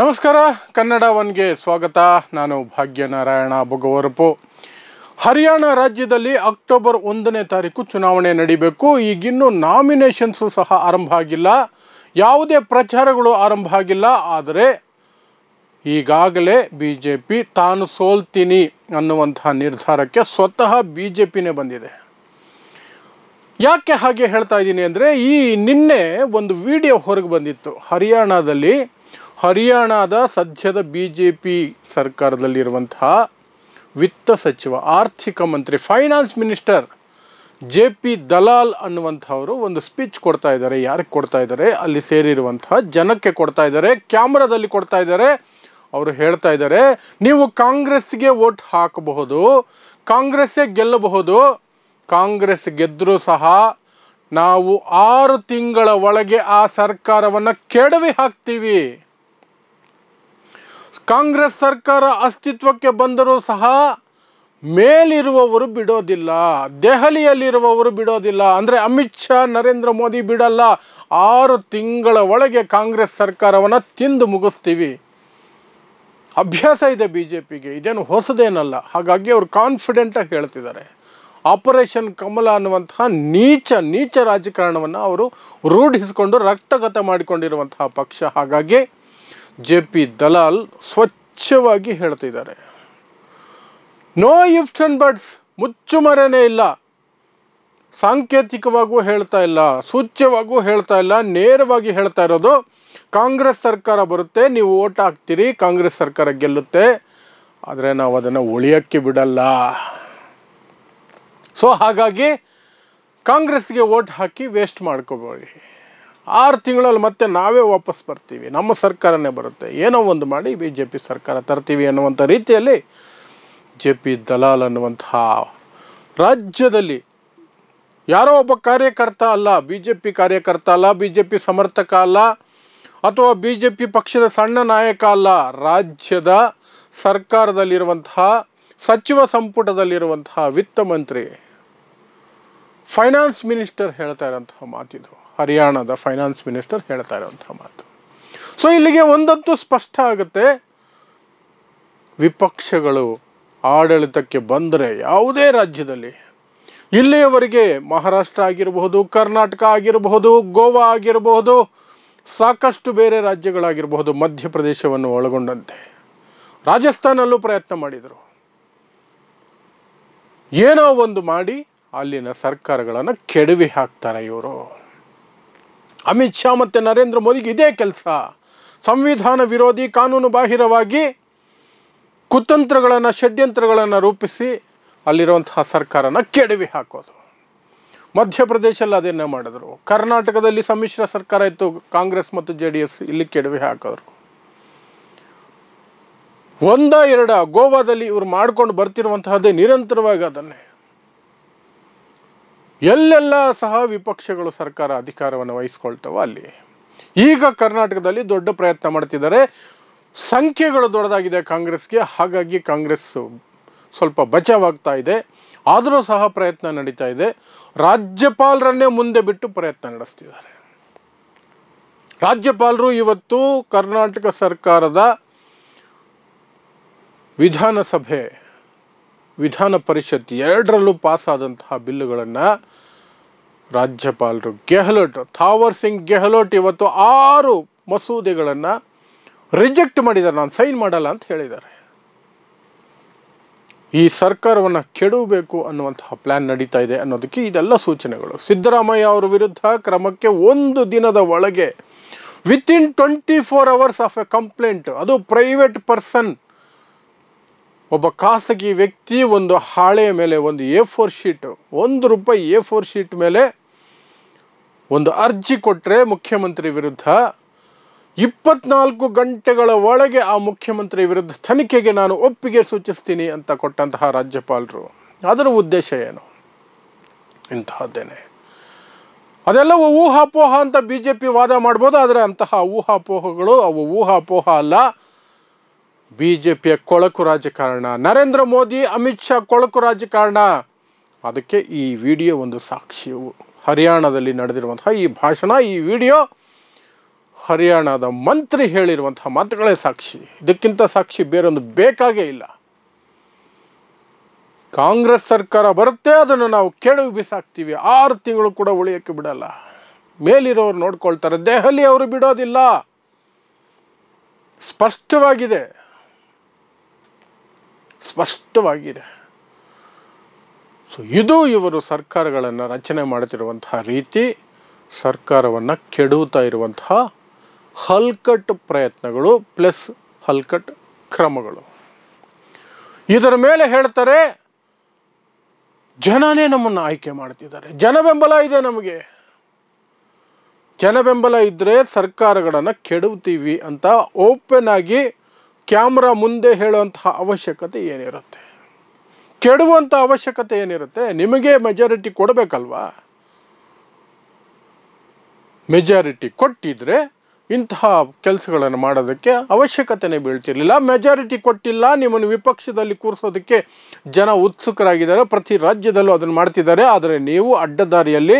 ನಮಸ್ಕಾರ ಕನ್ನಡ ಒನ್ಗೆ ಸ್ವಾಗತ ನಾನು ಭಾಗ್ಯನಾರಾಯಣ ಬೊಗವರಪು ಹರಿಯಾಣ ರಾಜ್ಯದಲ್ಲಿ ಅಕ್ಟೋಬರ್ ಒಂದನೇ ತಾರೀಕು ಚುನಾವಣೆ ನಡೀಬೇಕು ಈಗಿನ್ನೂ ನಾಮಿನೇಷನ್ಸು ಸಹ ಆರಂಭ ಆಗಿಲ್ಲ ಯಾವುದೇ ಪ್ರಚಾರಗಳು ಆರಂಭ ಆಗಿಲ್ಲ ಆದರೆ ಈಗಾಗಲೇ ಬಿ ಜೆ ಪಿ ತಾನು ಸೋಲ್ತೀನಿ ಅನ್ನುವಂತಹ ನಿರ್ಧಾರಕ್ಕೆ ಸ್ವತಃ ಬಿ ಜೆ ಪಿನೇ ಬಂದಿದೆ ಯಾಕೆ ಹಾಗೆ ಹೇಳ್ತಾ ಇದ್ದೀನಿ ಅಂದರೆ ಈ ನಿನ್ನೆ ಒಂದು ವಿಡಿಯೋ ಹೊರಗೆ ಬಂದಿತ್ತು ಹರಿಯಾಣದಲ್ಲಿ ಹರಿಯಾಣದ ಸದ್ಯದ ಬಿ ಜೆ ಪಿ ಸರ್ಕಾರದಲ್ಲಿರುವಂತಹ ವಿತ್ತ ಸಚಿವ ಆರ್ಥಿಕ ಮಂತ್ರಿ finance minister J P Dalal ಅನ್ನುವಂಥವರು ಒಂದು ಸ್ಪೀಚ್ ಕೊಡ್ತಾ ಇದ್ದಾರೆ ಯಾರಿಗೆ ಕೊಡ್ತಾ ಇದ್ದಾರೆ ಅಲ್ಲಿ ಸೇರಿರುವಂತಹ ಜನಕ್ಕೆ ಕೊಡ್ತಾ ಇದ್ದಾರೆ ಕ್ಯಾಮ್ರಾದಲ್ಲಿ ಕೊಡ್ತಾ ಇದ್ದಾರೆ ಅವರು ಹೇಳ್ತಾ ಇದ್ದಾರೆ ನೀವು ಕಾಂಗ್ರೆಸ್ಗೆ ವೋಟ್ ಹಾಕಬಹುದು ಕಾಂಗ್ರೆಸ್ಸೇ ಗೆಲ್ಲಬಹುದು ಕಾಂಗ್ರೆಸ್ ಗೆದ್ದರೂ ಸಹ ನಾವು ಆರು ತಿಂಗಳ ಒಳಗೆ ಆ ಸರ್ಕಾರವನ್ನು ಕೆಡವಿ ಹಾಕ್ತೀವಿ ಕಾಂಗ್ರೆಸ್ ಸರ್ಕಾರ ಅಸ್ತಿತ್ವಕ್ಕೆ ಬಂದರೂ ಸಹ ಮೇಲಿರುವವರು ಬಿಡೋದಿಲ್ಲ ದೆಹಲಿಯಲ್ಲಿರುವವರು ಬಿಡೋದಿಲ್ಲ ಅಂದರೆ ಅಮಿತ್ ಶಾ ನರೇಂದ್ರ ಮೋದಿ ಬಿಡಲ್ಲ ಆರು ತಿಂಗಳ ಒಳಗೆ ಕಾಂಗ್ರೆಸ್ ಸರ್ಕಾರವನ್ನು ತಿಂದು ಮುಗಿಸ್ತೀವಿ ಅಭ್ಯಾಸ ಇದೆ ಬಿ ಜೆ ಪಿಗೆ ಇದೇನು ಹೊಸದೇನಲ್ಲ ಹಾಗಾಗಿ ಅವರು ಕಾನ್ಫಿಡೆಂಟಾಗಿ ಹೇಳ್ತಿದ್ದಾರೆ ಆಪರೇಷನ್ ಕಮಲ ಅನ್ನುವಂತಹ ನೀಚ ನೀಚ ರಾಜಕಾರಣವನ್ನು ಅವರು ರೂಢಿಸಿಕೊಂಡು ರಕ್ತಗತ ಮಾಡಿಕೊಂಡಿರುವಂತಹ ಪಕ್ಷ ಹಾಗಾಗಿ ಜೆ ಪಿ ದಲಾಲ್ ಸ್ವಚ್ಛವಾಗಿ ಹೇಳ್ತಿದ್ದಾರೆ ನೋ ಇಫ್ಟ್ಸ್ ಬರ್ಡ್ಸ್ ಬಟ್ಸ್ ಮರೆಯೇ ಇಲ್ಲ ಸಾಂಕೇತಿಕವಾಗೂ ಹೇಳ್ತಾ ಇಲ್ಲ ಸೂಚ್ಯವಾಗೂ ಹೇಳ್ತಾ ಇಲ್ಲ ನೇರವಾಗಿ ಹೇಳ್ತಾ ಇರೋದು ಕಾಂಗ್ರೆಸ್ ಸರ್ಕಾರ ಬರುತ್ತೆ ನೀವು ಓಟ್ ಹಾಕ್ತೀರಿ ಕಾಂಗ್ರೆಸ್ ಸರ್ಕಾರ ಗೆಲ್ಲುತ್ತೆ ಆದರೆ ನಾವು ಅದನ್ನು ಉಳಿಯೋಕ್ಕೆ ಬಿಡಲ್ಲ ಸೊ ಹಾಗಾಗಿ ಕಾಂಗ್ರೆಸ್ಗೆ ಓಟ್ ಹಾಕಿ ವೇಸ್ಟ್ ಮಾಡ್ಕೋಬೇಡಿ ಆರು ತಿಂಗಳಲ್ಲಿ ಮತ್ತೆ ನಾವೇ ವಾಪಸ್ ಬರ್ತೀವಿ ನಮ್ಮ ಸರ್ಕಾರನೇ ಬರುತ್ತೆ ಏನೋ ಒಂದು ಮಾಡಿ ಬಿ ಜೆ ಪಿ ಸರ್ಕಾರ ತರ್ತೀವಿ ಅನ್ನುವಂಥ ರೀತಿಯಲ್ಲಿ ಜೆ ಪಿ ದಲಾಲ್ ಅನ್ನುವಂತಹ ರಾಜ್ಯದಲ್ಲಿ ಯಾರೋ ಒಬ್ಬ ಕಾರ್ಯಕರ್ತ ಅಲ್ಲ ಬಿ ಜೆ ಪಿ ಕಾರ್ಯಕರ್ತ ಅಲ್ಲ ಬಿ ಜೆ ಪಿ ಸಮರ್ಥಕ ಅಲ್ಲ ಅಥವಾ ಬಿ ಜೆ ಪಿ ಪಕ್ಷದ ಸಣ್ಣ ನಾಯಕ ಅಲ್ಲ ರಾಜ್ಯದ ಸರ್ಕಾರದಲ್ಲಿರುವಂತಹ ಸಚಿವ ಸಂಪುಟದಲ್ಲಿರುವಂತಹ ವಿತ್ತ ಮಂತ್ರಿ ಫೈನಾನ್ಸ್ ಮಿನಿಸ್ಟರ್ ಹೇಳ್ತಾ ಇರೋಂತಹ ಮಾತಿದು ಹರಿಯಾಣದ ಫೈನಾನ್ಸ್ ಮಿನಿಸ್ಟರ್ ಹೇಳ್ತಾ ಇರುವಂತಹ ಮಾತು ಸೊ ಇಲ್ಲಿಗೆ ಒಂದಂತೂ ಸ್ಪಷ್ಟ ಆಗುತ್ತೆ ವಿಪಕ್ಷಗಳು ಆಡಳಿತಕ್ಕೆ ಬಂದರೆ ಯಾವುದೇ ರಾಜ್ಯದಲ್ಲಿ ಇಲ್ಲಿಯವರೆಗೆ ಮಹಾರಾಷ್ಟ್ರ ಆಗಿರಬಹುದು ಕರ್ನಾಟಕ ಆಗಿರಬಹುದು ಗೋವಾ ಆಗಿರಬಹುದು ಸಾಕಷ್ಟು ಬೇರೆ ರಾಜ್ಯಗಳಾಗಿರಬಹುದು ಮಧ್ಯಪ್ರದೇಶವನ್ನು ಒಳಗೊಂಡಂತೆ ರಾಜಸ್ಥಾನಲ್ಲೂ ಪ್ರಯತ್ನ ಮಾಡಿದರು ಏನೋ ಒಂದು ಮಾಡಿ ಅಲ್ಲಿನ ಸರ್ಕಾರಗಳನ್ನು ಕೆಡವಿ ಹಾಕ್ತಾರೆ ಇವರು ಅಮಿತ್ ಶಾ ಮತ್ತು ನರೇಂದ್ರ ಮೋದಿಗೆ ಇದೇ ಕೆಲಸ ಸಂವಿಧಾನ ವಿರೋಧಿ ಕಾನೂನು ಬಾಹಿರವಾಗಿ ಕುತಂತ್ರಗಳನ್ನು ಷಡ್ಯಂತ್ರಗಳನ್ನು ರೂಪಿಸಿ ಅಲ್ಲಿರುವಂತಹ ಸರ್ಕಾರನ ಕೆಡವಿ ಹಾಕೋದು ಮಧ್ಯಪ್ರದೇಶಲ್ಲಿ ಅದನ್ನೇ ಮಾಡಿದ್ರು ಕರ್ನಾಟಕದಲ್ಲಿ ಸಮ್ಮಿಶ್ರ ಸರ್ಕಾರ ಇತ್ತು ಕಾಂಗ್ರೆಸ್ ಮತ್ತು ಜೆ ಡಿ ಎಸ್ ಇಲ್ಲಿ ಕೆಡವಿ ಹಾಕಿದ್ರು ಒಂದ ಎರಡ ಗೋವಾದಲ್ಲಿ ಇವರು ಮಾಡ್ಕೊಂಡು ಬರ್ತಿರುವಂತಹದ್ದೇ ನಿರಂತರವಾಗಿ ಅದನ್ನೇ ಎಲ್ಲೆಲ್ಲ ಸಹ ವಿಪಕ್ಷಗಳು ಸರ್ಕಾರ ಅಧಿಕಾರವನ್ನು ವಹಿಸ್ಕೊಳ್ತವೋ ಅಲ್ಲಿ ಈಗ ಕರ್ನಾಟಕದಲ್ಲಿ ದೊಡ್ಡ ಪ್ರಯತ್ನ ಮಾಡ್ತಿದ್ದಾರೆ ಸಂಖ್ಯೆಗಳು ದೊಡ್ಡದಾಗಿದೆ ಕಾಂಗ್ರೆಸ್ಗೆ ಹಾಗಾಗಿ ಕಾಂಗ್ರೆಸ್ ಸ್ವಲ್ಪ ಬಚಾವಾಗ್ತಾ ಇದೆ ಆದರೂ ಸಹ ಪ್ರಯತ್ನ ನಡೀತಾ ಇದೆ ರಾಜ್ಯಪಾಲರನ್ನೇ ಮುಂದೆ ಬಿಟ್ಟು ಪ್ರಯತ್ನ ನಡೆಸ್ತಿದ್ದಾರೆ ರಾಜ್ಯಪಾಲರು ಇವತ್ತು ಕರ್ನಾಟಕ ಸರ್ಕಾರದ ವಿಧಾನಸಭೆ ವಿಧಾನ ಪರಿಷತ್ ಎರಡರಲ್ಲೂ ಪಾಸಾದಂತಹ ಬಿಲ್ಲುಗಳನ್ನು ರಾಜ್ಯಪಾಲರು ಗೆಹ್ಲೋಟ್ ಥಾವರ್ ಸಿಂಗ್ ಗೆಹ್ಲೋಟ್ ಇವತ್ತು ಆರು ಮಸೂದೆಗಳನ್ನು ರಿಜೆಕ್ಟ್ ಮಾಡಿದ್ದಾರೆ ನಾನು ಸೈನ್ ಮಾಡಲ್ಲ ಅಂತ ಹೇಳಿದ್ದಾರೆ ಈ ಸರ್ಕಾರವನ್ನು ಕೆಡಬೇಕು ಅನ್ನುವಂತಹ ಪ್ಲ್ಯಾನ್ ನಡೀತಾ ಇದೆ ಅನ್ನೋದಕ್ಕೆ ಇದೆಲ್ಲ ಸೂಚನೆಗಳು ಸಿದ್ದರಾಮಯ್ಯ ಅವರ ವಿರುದ್ಧ ಕ್ರಮಕ್ಕೆ ಒಂದು ದಿನದ ಒಳಗೆ in twenty four hours of a complaint ಅದು ಪ್ರೈವೇಟ್ ಪರ್ಸನ್ ಒಬ್ಬ ಖಾಸಗಿ ವ್ಯಕ್ತಿ ಒಂದು ಹಾಳೆಯ ಮೇಲೆ ಒಂದು ಎ ಫೋರ್ ಶೀಟ್ ಒಂದು ರೂಪಾಯಿ ಎ ಫೋರ್ ಶೀಟ್ ಮೇಲೆ ಒಂದು ಅರ್ಜಿ ಕೊಟ್ಟರೆ ಮುಖ್ಯಮಂತ್ರಿ ವಿರುದ್ಧ ಇಪ್ಪತ್ನಾಲ್ಕು ಗಂಟೆಗಳ ಒಳಗೆ ಆ ಮುಖ್ಯಮಂತ್ರಿ ವಿರುದ್ಧ ತನಿಖೆಗೆ ನಾನು ಒಪ್ಪಿಗೆ ಸೂಚಿಸ್ತೀನಿ ಅಂತ ಕೊಟ್ಟಂತಹ ರಾಜ್ಯಪಾಲರು ಅದರ ಉದ್ದೇಶ ಏನು ಇಂತಹದ್ದೇನೆ ಅದೆಲ್ಲವೂ ಊಹಾಪೋಹ ಅಂತ ಬಿ ಜೆ ಪಿ ವಾದ ಮಾಡ್ಬೋದು ಆದರೆ ಅಂತಹ ಊಹಾಪೋಹಗಳು ಅವು ಊಹಾಪೋಹ ಅಲ್ಲ ಬಿ ಜೆ ಪಿಯ ಕೊಳಕು ರಾಜಕಾರಣ ನರೇಂದ್ರ ಮೋದಿ ಅಮಿತ್ ಶಾ ಕೊಳಕು ರಾಜಕಾರಣ ಅದಕ್ಕೆ ಈ ವಿಡಿಯೋ ಒಂದು ಸಾಕ್ಷಿಯು ಹರಿಯಾಣದಲ್ಲಿ ನಡೆದಿರುವಂತಹ ಈ ಭಾಷಣ ಈ ವಿಡಿಯೋ ಹರಿಯಾಣದ ಮಂತ್ರಿ ಹೇಳಿರುವಂತಹ ಮಾತುಗಳೇ ಸಾಕ್ಷಿ ಇದಕ್ಕಿಂತ ಸಾಕ್ಷಿ ಬೇರೊಂದು ಬೇಕಾಗೇ ಇಲ್ಲ ಕಾಂಗ್ರೆಸ್ ಸರ್ಕಾರ ಬರುತ್ತೆ ಅದನ್ನು ನಾವು ಕೆಡವಿ ಬಿಸಾಕ್ತೀವಿ ಆರು ತಿಂಗಳು ಕೂಡ ಉಳಿಯೋಕ್ಕೆ ಬಿಡಲ್ಲ ಮೇಲಿರೋರು ನೋಡ್ಕೊಳ್ತಾರೆ ದೆಹಲಿ ಅವರು ಬಿಡೋದಿಲ್ಲ ಸ್ಪಷ್ಟವಾಗಿದೆ ಸ್ಪಷ್ಟವಾಗಿದೆ ಸೊ ಇದು ಇವರು ಸರ್ಕಾರಗಳನ್ನು ರಚನೆ ಮಾಡುತ್ತಿರುವಂತಹ ರೀತಿ ಸರ್ಕಾರವನ್ನು ಕೆಡುತ್ತಾ ಇರುವಂತಹ ಹಲ್ಕಟ್ ಪ್ರಯತ್ನಗಳು ಪ್ಲಸ್ ಹಲ್ಕಟ್ ಕ್ರಮಗಳು ಇದರ ಮೇಲೆ ಹೇಳ್ತಾರೆ ಜನನೇ ನಮ್ಮನ್ನು ಆಯ್ಕೆ ಮಾಡ್ತಿದ್ದಾರೆ ಜನ ಬೆಂಬಲ ಇದೆ ನಮಗೆ ಜನ ಬೆಂಬಲ ಇದ್ದರೆ ಸರ್ಕಾರಗಳನ್ನು ಕೆಡುತ್ತೀವಿ ಅಂತ ಓಪನ್ ಆಗಿ ಕ್ಯಾಮ್ರಾ ಮುಂದೆ ಹೇಳುವಂತಹ ಅವಶ್ಯಕತೆ ಏನಿರುತ್ತೆ ಕೆಡುವಂಥ ಅವಶ್ಯಕತೆ ಏನಿರುತ್ತೆ ನಿಮಗೆ ಮೆಜಾರಿಟಿ ಕೊಡಬೇಕಲ್ವಾ ಮೆಜಾರಿಟಿ ಕೊಟ್ಟಿದ್ರೆ ಇಂತಹ ಕೆಲಸಗಳನ್ನು ಮಾಡೋದಕ್ಕೆ ಅವಶ್ಯಕತೆನೇ ಬೀಳ್ತಿರ್ಲಿಲ್ಲ ಮೆಜಾರಿಟಿ ಕೊಟ್ಟಿಲ್ಲ ನಿಮ್ಮನ್ನು ವಿಪಕ್ಷದಲ್ಲಿ ಕೂರಿಸೋದಕ್ಕೆ ಜನ ಉತ್ಸುಕರಾಗಿದ್ದಾರೆ ಪ್ರತಿ ರಾಜ್ಯದಲ್ಲೂ ಅದನ್ನು ಮಾಡ್ತಿದ್ದಾರೆ ಆದರೆ ನೀವು ಅಡ್ಡದಾರಿಯಲ್ಲಿ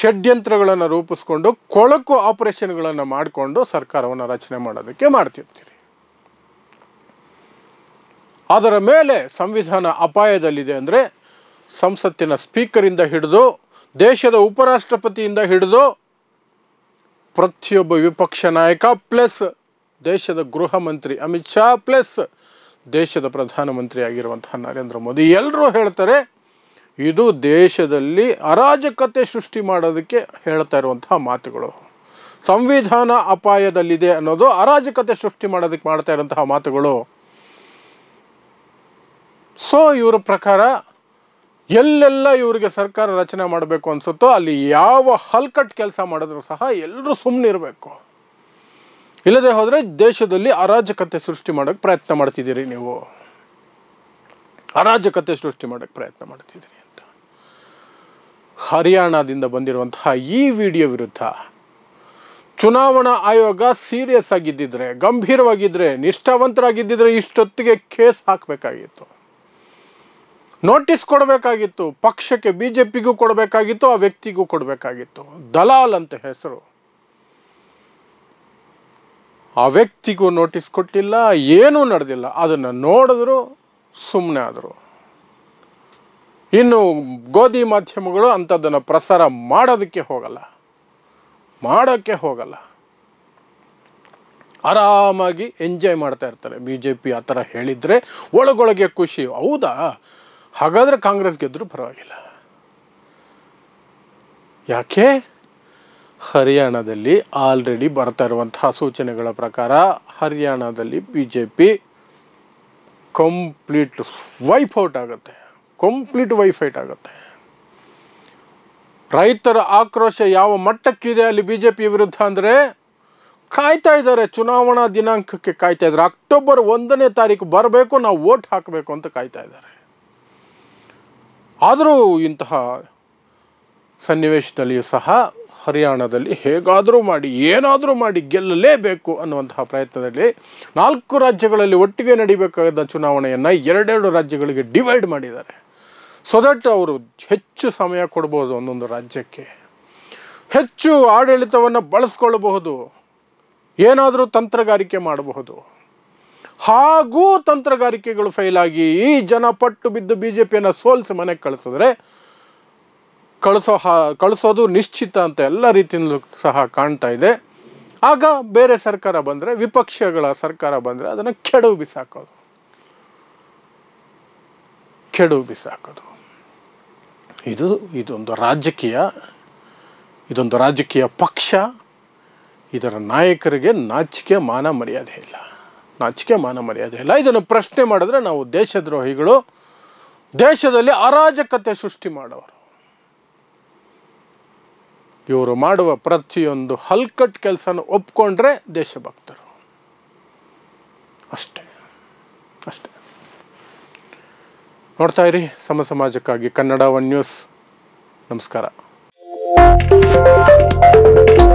ಷಡ್ಯಂತ್ರಗಳನ್ನು ರೂಪಿಸ್ಕೊಂಡು ಕೊಳಕು ಆಪರೇಷನ್ಗಳನ್ನು ಮಾಡಿಕೊಂಡು ಸರ್ಕಾರವನ್ನು ರಚನೆ ಮಾಡೋದಕ್ಕೆ ಮಾಡ್ತಿರ್ತೀರಿ ಅದರ ಮೇಲೆ ಸಂವಿಧಾನ ಅಪಾಯದಲ್ಲಿದೆ ಅಂದರೆ ಸಂಸತ್ತಿನ ಸ್ಪೀಕರಿಂದ ಹಿಡಿದು ದೇಶದ ಉಪರಾಷ್ಟ್ರಪತಿಯಿಂದ ಹಿಡಿದು ಪ್ರತಿಯೊಬ್ಬ ವಿಪಕ್ಷ ನಾಯಕ ಪ್ಲಸ್ ದೇಶದ ಗೃಹ ಮಂತ್ರಿ ಅಮಿತ್ ಶಾ ಪ್ಲಸ್ ದೇಶದ ಪ್ರಧಾನಮಂತ್ರಿ ಆಗಿರುವಂತಹ ನರೇಂದ್ರ ಮೋದಿ ಎಲ್ಲರೂ ಹೇಳ್ತಾರೆ ಇದು ದೇಶದಲ್ಲಿ ಅರಾಜಕತೆ ಸೃಷ್ಟಿ ಮಾಡೋದಕ್ಕೆ ಹೇಳ್ತಾ ಇರುವಂತಹ ಮಾತುಗಳು ಸಂವಿಧಾನ ಅಪಾಯದಲ್ಲಿದೆ ಅನ್ನೋದು ಅರಾಜಕತೆ ಸೃಷ್ಟಿ ಮಾಡೋದಕ್ಕೆ ಮಾಡ್ತಾ ಇರುವಂತಹ ಮಾತುಗಳು ಸೊ ಇವರ ಪ್ರಕಾರ ಎಲ್ಲೆಲ್ಲ ಇವರಿಗೆ ಸರ್ಕಾರ ರಚನೆ ಮಾಡಬೇಕು ಅನಿಸುತ್ತೋ ಅಲ್ಲಿ ಯಾವ ಹಲ್ಕಟ್ ಕೆಲಸ ಮಾಡಿದ್ರು ಸಹ ಎಲ್ಲರೂ ಸುಮ್ಮನಿರಬೇಕು ಇಲ್ಲದೆ ಹೋದರೆ ದೇಶದಲ್ಲಿ ಅರಾಜಕತೆ ಸೃಷ್ಟಿ ಮಾಡೋಕ್ಕೆ ಪ್ರಯತ್ನ ಮಾಡ್ತಿದ್ದೀರಿ ನೀವು ಅರಾಜಕತೆ ಸೃಷ್ಟಿ ಮಾಡೋಕ್ಕೆ ಪ್ರಯತ್ನ ಮಾಡ್ತಿದ್ದೀರಿ ಹರಿಯಾಣದಿಂದ ಬಂದಿರುವಂತಹ ಈ ವಿಡಿಯೋ ವಿರುದ್ಧ ಚುನಾವಣಾ ಆಯೋಗ ಸೀರಿಯಸ್ ಆಗಿದ್ದಿದ್ರೆ ಗಂಭೀರವಾಗಿದ್ದರೆ ನಿಷ್ಠಾವಂತರಾಗಿದ್ದಿದ್ರೆ ಇಷ್ಟೊತ್ತಿಗೆ ಕೇಸ್ ಹಾಕಬೇಕಾಗಿತ್ತು ನೋಟಿಸ್ ಕೊಡಬೇಕಾಗಿತ್ತು ಪಕ್ಷಕ್ಕೆ ಬಿ ಜೆ ಪಿಗೂ ಕೊಡಬೇಕಾಗಿತ್ತು ಆ ವ್ಯಕ್ತಿಗೂ ಕೊಡಬೇಕಾಗಿತ್ತು ದಲಾಲ್ ಅಂತ ಹೆಸರು ಆ ವ್ಯಕ್ತಿಗೂ ನೋಟಿಸ್ ಕೊಟ್ಟಿಲ್ಲ ಏನೂ ನಡೆದಿಲ್ಲ ಅದನ್ನು ನೋಡಿದ್ರು ಸುಮ್ಮನೆ ಆದರು ಇನ್ನು ಗೋಧಿ ಮಾಧ್ಯಮಗಳು ಅಂಥದ್ದನ್ನು ಪ್ರಸಾರ ಮಾಡೋದಕ್ಕೆ ಹೋಗಲ್ಲ ಮಾಡೋಕ್ಕೆ ಹೋಗಲ್ಲ ಆರಾಮಾಗಿ ಎಂಜಾಯ್ ಮಾಡ್ತಾ ಇರ್ತಾರೆ ಬಿ ಜೆ ಪಿ ಆ ಥರ ಹೇಳಿದರೆ ಒಳಗೊಳಗೆ ಖುಷಿ ಹೌದಾ ಹಾಗಾದರೆ ಕಾಂಗ್ರೆಸ್ ಗೆದ್ದರೂ ಪರವಾಗಿಲ್ಲ ಯಾಕೆ ಹರಿಯಾಣದಲ್ಲಿ ಆಲ್ರೆಡಿ ಬರ್ತಾ ಇರುವಂತಹ ಸೂಚನೆಗಳ ಪ್ರಕಾರ ಹರಿಯಾಣದಲ್ಲಿ B J P complete wipe out ಆಗುತ್ತೆ ಕಂಪ್ಲೀಟ್ ವೈಫೈಟ್ ಆಗುತ್ತೆ ರೈತರ ಆಕ್ರೋಶ ಯಾವ ಮಟ್ಟಕ್ಕಿದೆ ಅಲ್ಲಿ ಬಿ ಜೆ ಪಿ ವಿರುದ್ಧ ಅಂದರೆ ಕಾಯ್ತಾ ಇದ್ದಾರೆ ಚುನಾವಣಾ ದಿನಾಂಕಕ್ಕೆ ಕಾಯ್ತಾ ಇದ್ದಾರೆ ಅಕ್ಟೋಬರ್ ಒಂದನೇ ತಾರೀಕು ಬರಬೇಕು ನಾವು ವೋಟ್ ಹಾಕಬೇಕು ಅಂತ ಕಾಯ್ತಾ ಇದ್ದಾರೆ ಆದರೂ ಇಂತಹ ಸನ್ನಿವೇಶದಲ್ಲಿಯೂ ಸಹ ಹರಿಯಾಣದಲ್ಲಿ ಹೇಗಾದರೂ ಮಾಡಿ ಏನಾದರೂ ಮಾಡಿ ಗೆಲ್ಲಲೇಬೇಕು ಅನ್ನುವಂತಹ ಪ್ರಯತ್ನದಲ್ಲಿ ನಾಲ್ಕು ರಾಜ್ಯಗಳಲ್ಲಿ ಒಟ್ಟಿಗೆ ನಡೀಬೇಕಾದ ಚುನಾವಣೆಯನ್ನು ಎರಡೆರಡು ರಾಜ್ಯಗಳಿಗೆ ಡಿವೈಡ್ ಮಾಡಿದ್ದಾರೆ ಸೊ ದಟ್ ಅವರು ಹೆಚ್ಚು ಸಮಯ ಕೊಡ್ಬೋದು ಒಂದೊಂದು ರಾಜ್ಯಕ್ಕೆ ಹೆಚ್ಚು ಆಡಳಿತವನ್ನು ಬಳಸ್ಕೊಳ್ಬಹುದು ಏನಾದರೂ ತಂತ್ರಗಾರಿಕೆ ಮಾಡಬಹುದು ಹಾಗೂ ತಂತ್ರಗಾರಿಕೆಗಳು ಫೈಲಾಗಿ ಈ ಜನ ಪಟ್ಟು ಬಿದ್ದು ಬಿ ಜೆ ಪಿಯನ್ನು ಸೋಲಿಸಿ ಮನೆಗೆ ಕಳಿಸಿದ್ರೆ ಕಳಿಸೋ ಹಾ ಕಳಿಸೋದು ನಿಶ್ಚಿತ ಅಂತ ಎಲ್ಲ ರೀತಿಯಲ್ಲೂ ಸಹ ಕಾಣ್ತಾ ಇದೆ ಆಗ ಬೇರೆ ಸರ್ಕಾರ ಬಂದರೆ ವಿಪಕ್ಷಗಳ ಸರ್ಕಾರ ಬಂದರೆ ಅದನ್ನು ಕೆಡವು ಬಿಸಾಕೋದು ಕೆಡು ಬಿಸಾಕೋದು ಇದು ಇದೊಂದು ರಾಜಕೀಯ ಇದೊಂದು ರಾಜಕೀಯ ಪಕ್ಷ ಇದರ ನಾಯಕರಿಗೆ ನಾಚಿಕೆ ಮಾನ ಮರ್ಯಾದೆ ಇಲ್ಲ ನಾಚಿಕೆ ಮಾನ ಮರ್ಯಾದೆ ಇಲ್ಲ ಇದನ್ನು ಪ್ರಶ್ನೆ ಮಾಡಿದ್ರೆ ನಾವು ದೇಶದ್ರೋಹಿಗಳು ದೇಶದಲ್ಲಿ ಅರಾಜಕತೆ ಸೃಷ್ಟಿ ಮಾಡೋರು ಇವರು ಮಾಡುವ ಪ್ರತಿಯೊಂದು ಹಲ್ಕಟ್ ಕೆಲಸನ ಒಪ್ಕೊಂಡ್ರೆ ದೇಶಭಕ್ತರು ಅಷ್ಟೇ ಅಷ್ಟೇ ನೋಡ್ತಾ ಇರಿ ಸಮ ಸಮಾಜಕ್ಕಾಗಿ ಕನ್ನಡ ಒನ್ ನ್ಯೂಸ್ ನಮಸ್ಕಾರ